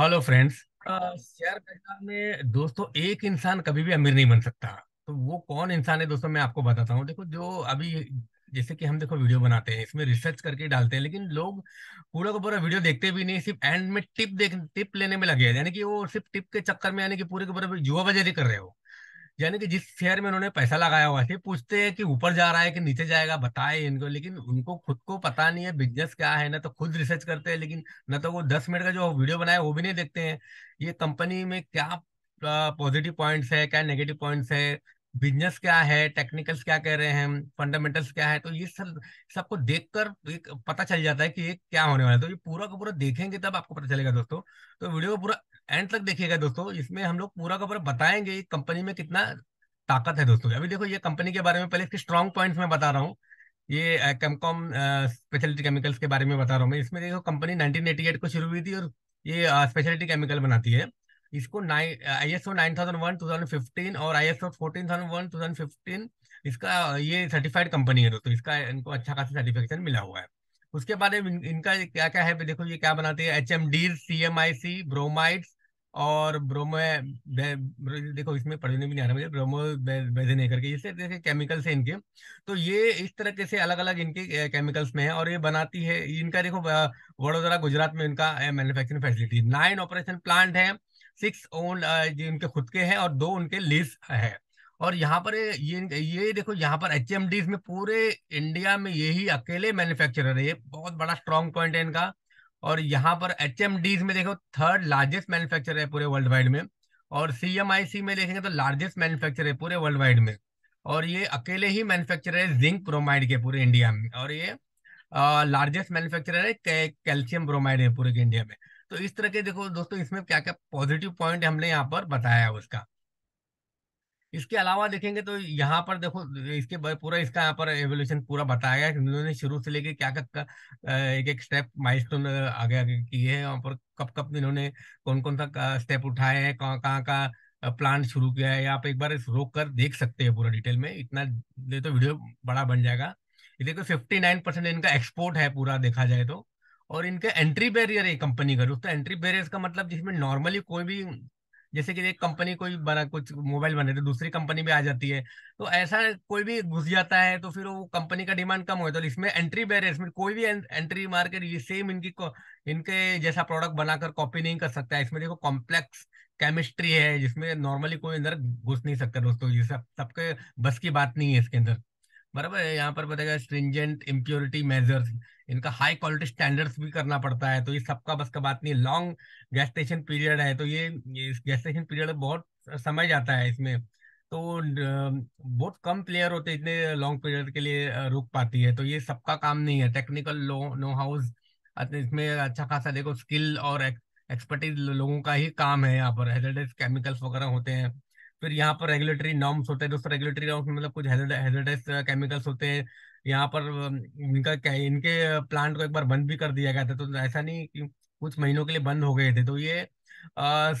hello friends share बाजार में दोस्तों एक इंसान कभी भी अमीर नहीं बन सकता तो वो कौन इंसान है दोस्तों मैं आपको बताता हूँ देखो जो अभी जैसे कि हम देखो वीडियो बनाते हैं इसमें रिसर्च करके डालते हैं लेकिन लोग पूरा का पूरा वीडियो देखते भी नहीं सिर्फ एंड में टिप देख टिप लेने में लगे यानी कि वो सिर्फ टिप के चक्कर में यानी कि पूरे के पूरे युवा बाजारी कर रहे हो यानी कि जिस शेयर में उन्होंने पैसा लगाया हुआ है पूछते हैं कि ऊपर जा रहा है कि नीचे जाएगा बताए इनको लेकिन उनको खुद को पता नहीं है बिजनेस क्या है ना तो खुद रिसर्च करते हैं लेकिन ना तो वो दस मिनट का जो वीडियो बनाया वो भी नहीं देखते हैं ये कंपनी में क्या पॉजिटिव पॉइंट्स है क्या नेगेटिव पॉइंट्स है बिजनेस क्या है टेक्निकल्स क्या कह रहे हैं फंडामेंटल्स क्या है तो ये सब सबको देख कर पता चल जाता है कि ये क्या होने वाला है तो ये पूरा का पूरा देखेंगे तब आपको पता चलेगा दोस्तों तो वीडियो को पूरा एंड तक देखिएगा दोस्तों इसमें हम लोग पूरा का पूरा बताएंगे कंपनी में कितना ताकत है दोस्तों अभी देखो ये कंपनी के बारे में पहले इसके स्ट्रॉन्ग पॉइंट्स में बता रहा हूँ ये केमकॉम स्पेशलिटी केमिकल्स के बारे में बता रहा हूँ मैं इसमें देखो कंपनी 1988 को शुरू हुई थी और ये स्पेशलिटी केमिकल बनाती है इसको I S O nine thousand one two thousand fifteen और I S O fourteen thousand one two thousand fifteen इसका ये सर्टिफाइड कंपनी है दोस्तों इसका इनको अच्छा खासा सर्टिफिकेशन मिला हुआ है उसके बाद इन, इनका क्या क्या है देखो ये क्या बनाती है H M D C M I C bromides और ब्रोमो देखो इसमें पढ़ने भी नहीं आ रहा ब्रोमो बेजेनेकर के इससे जैसे केमिकल्स है इनके तो ये इस तरह से अलग अलग इनके केमिकल्स में है और ये बनाती है इनका देखो वडोदरा गुजरात में इनका manufacturing facility nine operation plant है सिक्स ओन जो इनके खुद के हैं और दो उनके लीज है और यहाँ पर ये ये देखो यहाँ पर एच में पूरे इंडिया में यही अकेले मैन्युफैक्चरर है ये बहुत बड़ा स्ट्रॉन्ग पॉइंट है इनका और यहाँ पर एच में देखो थर्ड लार्जेस्ट मैन्युफैक्चर है पूरे वर्ल्ड वाइड में और सी में देखेंगे तो लार्जेस्ट मैन्युफैक्चर है पूरे वर्ल्ड वाइड में और ये अकेले ही मैन्युफैक्चर है जिंक ब्रोमाइड के पूरे इंडिया में और ये लार्जेस्ट मैन्युफैक्चर है कैल्शियम ब्रोमाइड है पूरे इंडिया में तो इस तरह के देखो दोस्तों इसमें क्या क्या पॉजिटिव पॉइंट हमने यहाँ पर बताया उसका इसके अलावा देखेंगे तो यहाँ पर देखो इसके पूरा इसका यहाँ पर एवोल्यूशन पूरा बताया है इन्होंने शुरू से लेके क्या क्या एक एक स्टेप माइलस्टोन आगे आगे किए हैं यहाँ पर कब कब इन्होंने कौन कौन सा स्टेप उठाए हैं कहाँ कहाँ का प्लान शुरू किया है आप एक बार रोक कर देख सकते हैं पूरा डिटेल में इतना दे तो वीडियो बड़ा बन जाएगा देखो फिफ्टी नाइन परसेंट इनका एक्सपोर्ट है पूरा देखा जाए तो और इनके एंट्री बैरियर है कंपनी का दोस्तों एंट्री बैरियर का मतलब जिसमें नॉर्मली कोई भी जैसे कि एक कंपनी कोई बना कुछ मोबाइल बना रही तो दूसरी कंपनी में आ जाती है तो ऐसा कोई भी घुस जाता है तो फिर वो कंपनी का डिमांड कम हो तो इसमें एंट्री बैरियर इसमें कोई भी एंट्री मार ये सेम इनकी इनके जैसा प्रोडक्ट बनाकर कॉपी नहीं कर सकता इसमें देखो कॉम्प्लेक्स केमिस्ट्री है जिसमें नॉर्मली कोई अंदर घुस नहीं सकता दोस्तों ये सब सबके बस की बात नहीं है इसके अंदर बराबर है यहाँ पर बताएगा स्ट्रिंजेंट इम्प्योरिटी मेजर्स इनका हाई क्वालिटी स्टैंडर्ड्स भी करना पड़ता है तो ये सबका बस का बात नहीं लॉन्ग गैस्टेशन पीरियड है तो ये इस गैस्टेशन पीरियड बहुत समय जाता है इसमें तो बहुत कम प्लेयर होते इतने लॉन्ग पीरियड के लिए रुक पाती है तो ये सबका काम नहीं है टेक्निकल नो हाउस इसमें अच्छा खासा देखो स्किल और एक्सपर्टीज लोगों का ही काम है यहाँ पर हेजर्डस केमिकल्स वगैरह होते हैं फिर यहाँ पर रेगुलेटरी नॉर्म्स होते हैं दोस्तों रेगुलेटरी नॉर्म्स मतलब कुछ हेजर्डस केमिकल्स होते हैं यहाँ पर इनका इनके प्लांट को एक बार बंद भी कर दिया गया था तो ऐसा नहीं कि कुछ महीनों के लिए बंद हो गए थे तो ये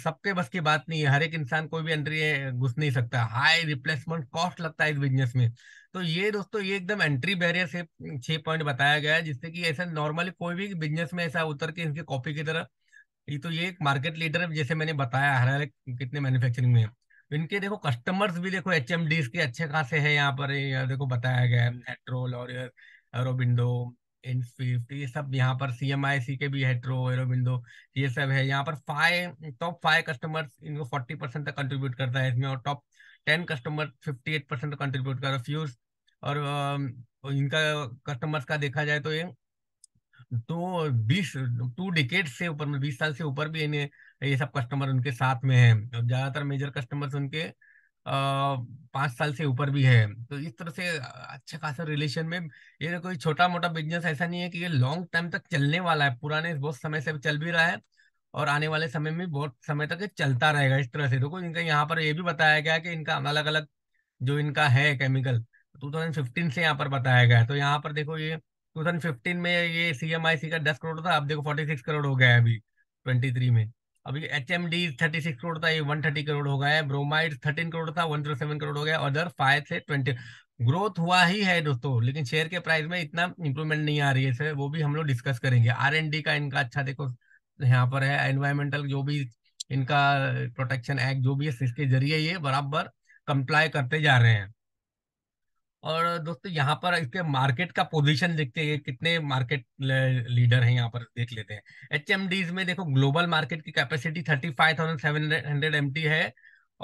सबके बस की बात नहीं है हर एक इंसान कोई भी एंट्री घुस नहीं सकता हाई रिप्लेसमेंट कॉस्ट लगता है इस बिजनेस में तो ये दोस्तों ये एकदम एंट्री बैरियर से छह पॉइंट बताया गया है जिससे कि ऐसा नॉर्मली कोई भी बिजनेस में ऐसा उतर के इनकी कॉपी की तरह ये तो ये एक मार्केट लीडर है जैसे मैंने बताया हर कितने मैन्युफैक्चरिंग में इनके देखो कस्टमर्स भी देखो एच के अच्छे खासे हैं यहाँ पर यह देखो बताया गया है हेट्रो लॉरियर एरोबिंदो इनफिफ्ट ये सब यहाँ पर सी एम आई सी के भी हेट्रो एरोबिंडो ये सब है यहाँ पर फाइव टॉप फाइव कस्टमर्स इनको फोर्टी परसेंट तक कंट्रीब्यूट करता है इसमें और top ten customer fifty eight percent contribute कर फ्यूज और इनका कस्टमर्स का देखा जाए तो ये तो बीस टू डिकेट से ऊपर बीस साल से ऊपर भी इन्हें ये सब कस्टमर उनके साथ में है और ज्यादातर मेजर कस्टमर्स उनके पाँच साल से ऊपर भी है तो इस तरह से अच्छा खासा रिलेशन में ये कोई छोटा मोटा बिजनेस ऐसा नहीं है कि ये लॉन्ग टाइम तक चलने वाला है पुराने बहुत समय से चल भी रहा है और आने वाले समय में बहुत समय तक ये चलता रहेगा इस तरह से देखो तो इनका यहाँ पर ये भी बताया गया कि इनका अलग अलग जो इनका है केमिकल फिफ्टीन से यहाँ पर बताया गया है तो यहाँ पर देखो ये 2015 में ये सी का 10 करोड़ था अब देखो 46 करोड़ हो गया है अभी 23 में अभी H M D thirty six crore था ये वन थर्टी करोड़ हो गया है ब्रोमाइड 13 करोड़ था वन सेवन करोड़ हो गया अदर फाइव से ट्वेंटी ग्रोथ हुआ ही है दोस्तों लेकिन शेयर के प्राइस में इतना इंप्रूवमेंट नहीं आ रही है सर वो भी हम लोग डिस्कस करेंगे आर एन डी का इनका अच्छा देखो यहाँ पर है एनवायरमेंटल जो भी इनका प्रोटेक्शन एक्ट जो भी है इसके जरिए ये बराबर कंप्लाई करते जा रहे हैं और दोस्तों यहाँ पर इसके मार्केट का पोजीशन देखते हैं कितने मार्केट लीडर हैं यहाँ पर देख लेते हैं एच में देखो ग्लोबल मार्केट की capacity thirty five thousand seven hundred M है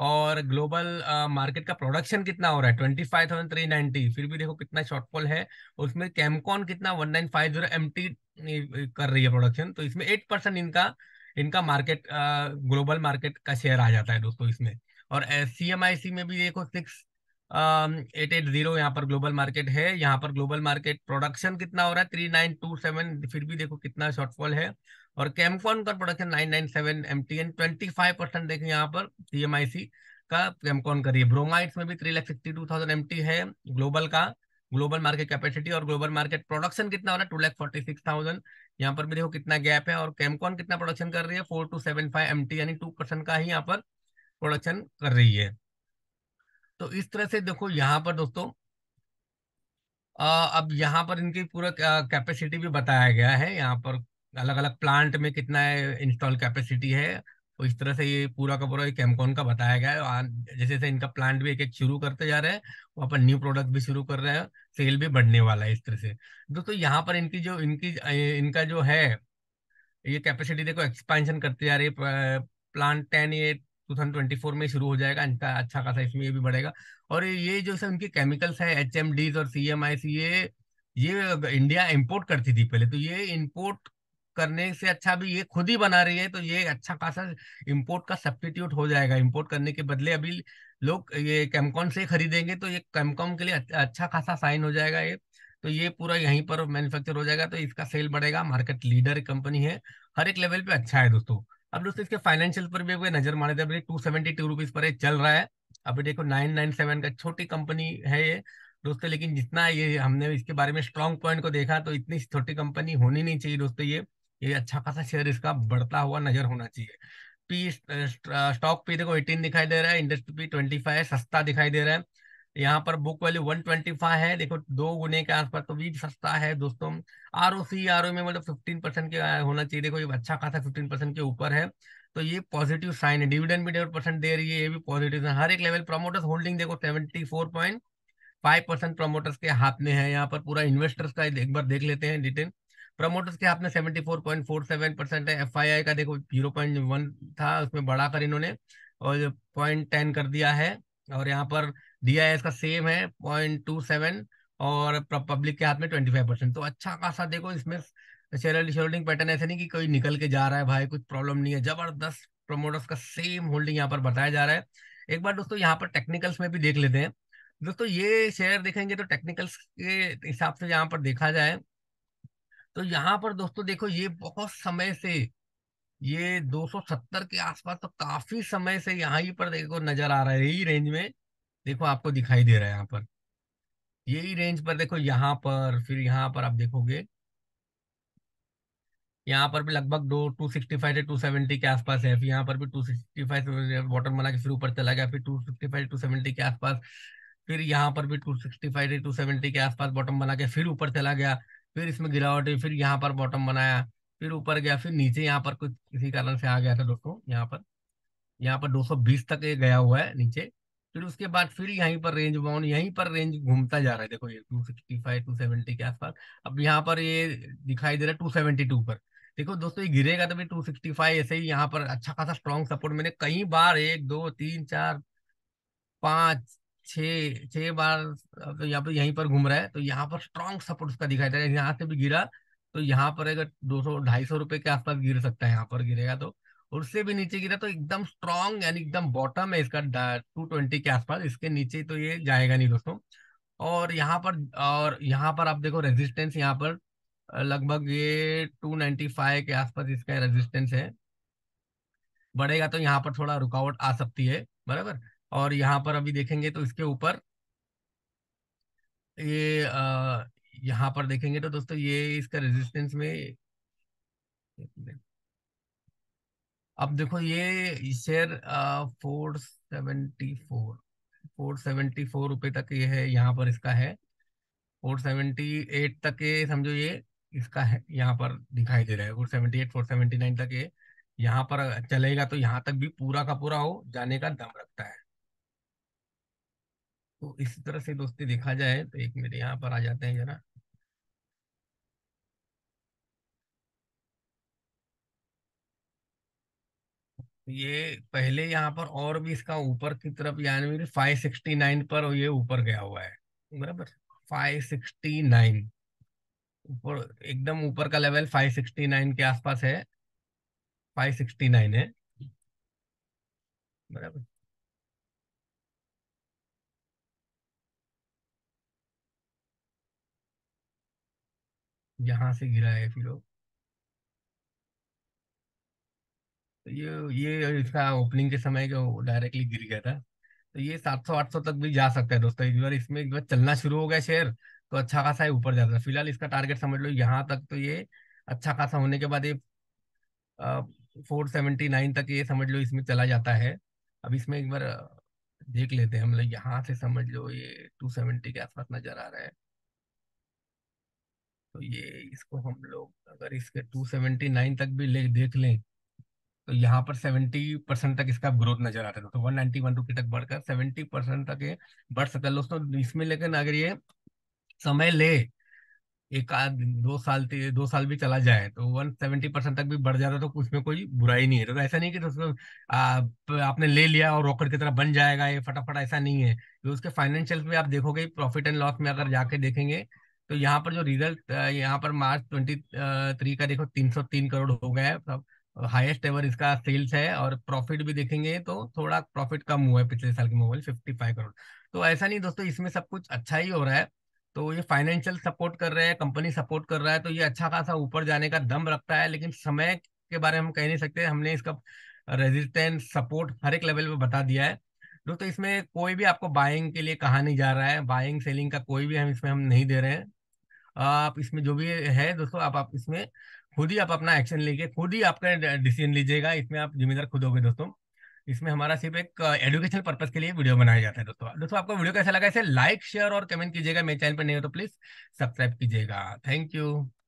और ग्लोबल मार्केट का प्रोडक्शन कितना हो रहा है twenty five thousand three ninety फिर भी देखो कितना शॉर्टफॉल है उसमें कैमकॉन कितना one nine five zero M कर रही है प्रोडक्शन तो इसमें एट परसेंट इनका इनका मार्केट ग्लोबल मार्केट का शेयर आ जाता है दोस्तों इसमें और सी एम आई सी में भी देखो सिक्स एट एट जीरो यहाँ पर ग्लोबल मार्केट है यहाँ पर ग्लोबल मार्केट प्रोडक्शन कितना हो रहा है थ्री नाइन टू सेवन फिर भी देखो कितना शॉर्टफॉल है और कैमकॉन का production nine nine seven M T N twenty five percent देखो यहाँ पर सी एम आई सी का कैमकॉन करिए ब्रोमाइट्स में भी three lakh sixty two thousand M T है ग्लोबल का ग्लोबल मार्केट कैपेसिटी और ग्लोबल मार्केट प्रोडक्शन कितना हो रहा है two lakh forty six thousand यहाँ पर भी देखो कितना गैप है और कैमकॉन कितना प्रोडक्शन कर रही है four two seven five M T यानी टू परसेंट का ही यहाँ पर प्रोडक्शन कर रही है तो इस तरह से देखो यहाँ पर दोस्तों अब यहाँ पर इनकी पूरा कैपेसिटी भी बताया गया है यहाँ पर अलग अलग प्लांट में कितना इंस्टॉल कैपेसिटी है तो इस तरह से ये पूरा का पूरा कैमकॉन का बताया गया है जैसे जैसे इनका प्लांट भी एक एक शुरू करते जा रहे हैं वहाँ पर न्यू प्रोडक्ट भी शुरू कर रहे हैं सेल भी बढ़ने वाला है इस तरह से दोस्तों यहाँ पर इनकी जो इनकी इनका जो है ये कैपेसिटी देखो एक्सपेंशन करते जा रही है प्लांट टेन ये 2024 में शुरू हो जाएगा इनका अच्छा खासा इसमें ये भी बढ़ेगा और ये जो सर उनके केमिकल्स है एच एम डीज और सी एम आई सी ये ये इंडिया इम्पोर्ट करती थी पहले तो ये इम्पोर्ट करने से अच्छा भी ये खुद ही बना रही है तो ये अच्छा खासा इम्पोर्ट का सब्सटीट्यूट हो जाएगा इम्पोर्ट करने के बदले अभी लोग ये कैमकॉन से खरीदेंगे तो ये कैमकॉम के लिए अच्छा खासा साइन हो जाएगा ये तो ये पूरा यहीं पर मैन्युफैक्चर हो जाएगा तो इसका सेल बढ़ेगा मार्केट लीडर कंपनी है हर एक लेवल पे अच्छा है दोस्तों अब दोस्तों इसके फाइनेंशियल पर भी नजर मारे थे to seventy two rupees per चल रहा है अभी देखो नाइन नाइन सेवन का छोटी कंपनी है ये दोस्तों लेकिन जितना ये हमने इसके बारे में स्ट्रॉन्ग पॉइंट को देखा तो इतनी छोटी कंपनी होनी नहीं चाहिए दोस्तों ये ये अच्छा खासा शेयर इसका बढ़ता हुआ नजर होना चाहिए पी स्टॉक पी देखो एटीन दिखाई दे रहा है इंडस्ट्री पी ट्वेंटी फाइव सस्ता दिखाई दे रहा है यहाँ पर बुक वैल्यू 125 है देखो दो गुने के आसपास तो भी सस्ता है दोस्तों R O C R O में मतलब 15 परसेंट के होना चाहिए देखो ये अच्छा खासा 15 परसेंट के ऊपर है तो ये पॉजिटिव साइन है डिविडेंड भी डेढ़ परसेंट दे रही है ये भी पॉजिटिव हर एक लेवल प्रमोटर्स होल्डिंग देखो seventy four point five percent promoters के हाथ में है यहाँ पर पूरा इन्वेस्टर्स का एक बार देख लेते हैं डिटेल प्रमोटर्स के हाथ में seventy four point four seven percent है एफ आई आई का देखो जीरो पॉइंट वन था उसमें बढ़ाकर इन्होंने और पॉइंट टेन कर दिया है और यहाँ पर दिया का सेम है पॉइंट टू सेवन और पब्लिक के हाथ में ट्वेंटी फाइव परसेंट तो अच्छा खासा देखो इसमें शेयर होल्डिंग पैटर्न ऐसे नहीं कि कोई निकल के जा रहा है भाई कुछ प्रॉब्लम नहीं है जबरदस्त प्रोमोटर्स का सेम होल्डिंग यहाँ पर बताया जा रहा है एक बार दोस्तों यहाँ पर टेक्निकल्स में भी देख लेते हैं दोस्तों ये शेयर देखेंगे तो टेक्निकल्स के हिसाब से यहाँ पर देखा जाए तो यहाँ पर दोस्तों देखो ये बहुत समय से ये 270 के आसपास तो काफी समय से यहाँ ही पर देखो नजर आ रहा है यही रेंज में देखो आपको दिखाई दे रहा है यहाँ पर यही रेंज पर देखो यहाँ पर फिर यहाँ पर आप देखोगे यहाँ पर भी लगभग दो टू सिक्सटी फाइव से टू सेवेंटी के आसपास है फिर यहाँ पर भी टू सिक्सटी फाइव बॉटम बना के फिर ऊपर चला गया फिर two sixty five two seventy के आसपास फिर यहाँ पर भी two sixty five two seventy के आसपास बॉटम बना के फिर ऊपर चला गया फिर इसमें गिरावट हुई फिर यहाँ पर बॉटम बनाया फिर ऊपर गया फिर नीचे यहाँ पर कुछ किसी कारण से आ गया था दोस्तों यहाँ पर यहाँ पर 220 तक ये गया हुआ है नीचे फिर उसके बाद फिर यहीं पर रेंज बाउंड यहीं पर रेंज घूमता जा रहा है देखो ये 265 270 के आसपास अब यहाँ पर ये दिखाई दे रहा है 272 पर देखो दोस्तों ये गिरेगा तो भी 265 ऐसे ही यहाँ पर अच्छा खासा स्ट्रॉन्ग सपोर्ट मैंने कई बार एक दो तीन चार पाँच छ छह बार तो यहाँ पर यहीं पर घूम रहा है तो यहाँ पर स्ट्रॉन्ग सपोर्ट उसका दिखाई दे रहा है यहाँ से भी गिरा तो यहाँ पर अगर दो सौ ढाई सौ रुपए के आसपास गिर सकता है यहाँ पर गिरेगा तो उससे भी नीचे गिरा तो एकदम स्ट्रॉन्ग यानी एकदम बॉटम है इसका टू ट्वेंटी के आसपास इसके नीचे तो ये जाएगा नहीं दोस्तों और यहाँ पर और यहाँ पर आप देखो रेजिस्टेंस यहाँ पर लगभग ये टू नाइन्टी फाइव के आसपास इसका रेजिस्टेंस है बढ़ेगा तो यहाँ पर थोड़ा रुकावट आ सकती है बराबर और यहाँ पर अभी देखेंगे तो इसके ऊपर ये यहाँ पर देखेंगे तो दोस्तों ये इसका रेजिस्टेंस में अब देखो ये share four seventy four four seventy four रुपए तक ये है यहाँ पर इसका है फोर सेवेंटी एट तक ये समझो ये इसका है यहाँ पर दिखाई दे रहा है four seventy eight four seventy nine तक ये यहाँ पर चलेगा तो यहाँ तक भी पूरा का पूरा हो जाने का दम रखता है तो इसी तरह से दोस्ती देखा जाए तो एक मिनट यहाँ पर आ जाते हैं जरा ये पहले यहाँ पर और भी इसका ऊपर की तरफ यानी फाइव सिक्सटी नाइन पर ये ऊपर गया हुआ है बराबर फाइव सिक्सटी नाइन ऊपर एकदम ऊपर का लेवल फाइव सिक्सटी नाइन के आसपास है फाइव सिक्सटी नाइन है बराबर यहां से गिरा है फिर वो ये ये इसका ओपनिंग के समय डायरेक्टली गिर गया था तो ये सात सौ आठ सौ तक भी जा सकता है दोस्तों एक बार इसमें एक बार चलना शुरू हो गया शेयर तो अच्छा खासा है ऊपर जाता है फिलहाल इसका टारगेट समझ लो यहाँ तक तो ये अच्छा खासा होने के बाद ये फोर सेवेंटी नाइन तक ये समझ लो इसमें चला जाता है अब इसमें एक बार देख लेते हैं हम लोग यहाँ से समझ लो ये टू सेवेंटी के आसपास नजर आ रहा है तो ये इसको हम लोग अगर इसके टू सेवेंटी नाइन तक भी ले देख लें तो यहाँ पर सेवेंटी परसेंट तक इसका ग्रोथ नजर आता था तो वन रुपी तक बढ़कर सेवेंटी परसेंट तक ये बढ़ सकता है दोस्तों इसमें लेकिन अगर ये समय ले एक आध दो साल दो साल भी चला जाए तो वन सेवेंटी परसेंट तक भी बढ़ जाता तो उसमें कोई बुराई नहीं है तो ऐसा नहीं कि दोस्तों तो आपने ले लिया और रोकड़ की तरह बन जाएगा ये फटाफट ऐसा नहीं है तो उसके फाइनेंशियल में आप देखोगे प्रॉफिट एंड लॉस में अगर जाके देखेंगे तो यहाँ पर जो रिजल्ट यहाँ पर मार्च ट्वेंटी थ्री का देखो तीन सौ तीन करोड़ हो गया है सब हाईएस्ट एवर इसका सेल्स है और प्रॉफिट भी देखेंगे तो थोड़ा प्रॉफिट कम हुआ है पिछले साल के मोबाइल फिफ्टी फाइव करोड़ तो ऐसा नहीं दोस्तों इसमें सब कुछ अच्छा ही हो रहा है तो ये फाइनेंशियल सपोर्ट कर रहे हैं कंपनी सपोर्ट कर रहा है तो ये अच्छा खासा ऊपर जाने का दम रखता है लेकिन समय के बारे में हम कह नहीं सकते हमने इसका रेजिस्टेंस सपोर्ट हर एक लेवल पे बता दिया है दोस्तों इसमें कोई भी आपको बाइंग के लिए कहा नहीं जा रहा है बाइंग सेलिंग का कोई भी हम इसमें हम नहीं दे रहे हैं आप इसमें जो भी है दोस्तों आप आप इसमें खुद ही आप अपना एक्शन लेके खुद ही आपका डिसीजन लीजिएगा इसमें आप जिम्मेदार खुद हो गए दोस्तों इसमें हमारा सिर्फ एक एजुकेशनल पर्पज के लिए वीडियो बनाया जाता है दोस्तों दोस्तों आपको वीडियो कैसा लगा इसे लाइक शेयर और कमेंट कीजिएगा मेरे चैनल पर नहीं हो तो प्लीज सब्सक्राइब कीजिएगा थैंक यू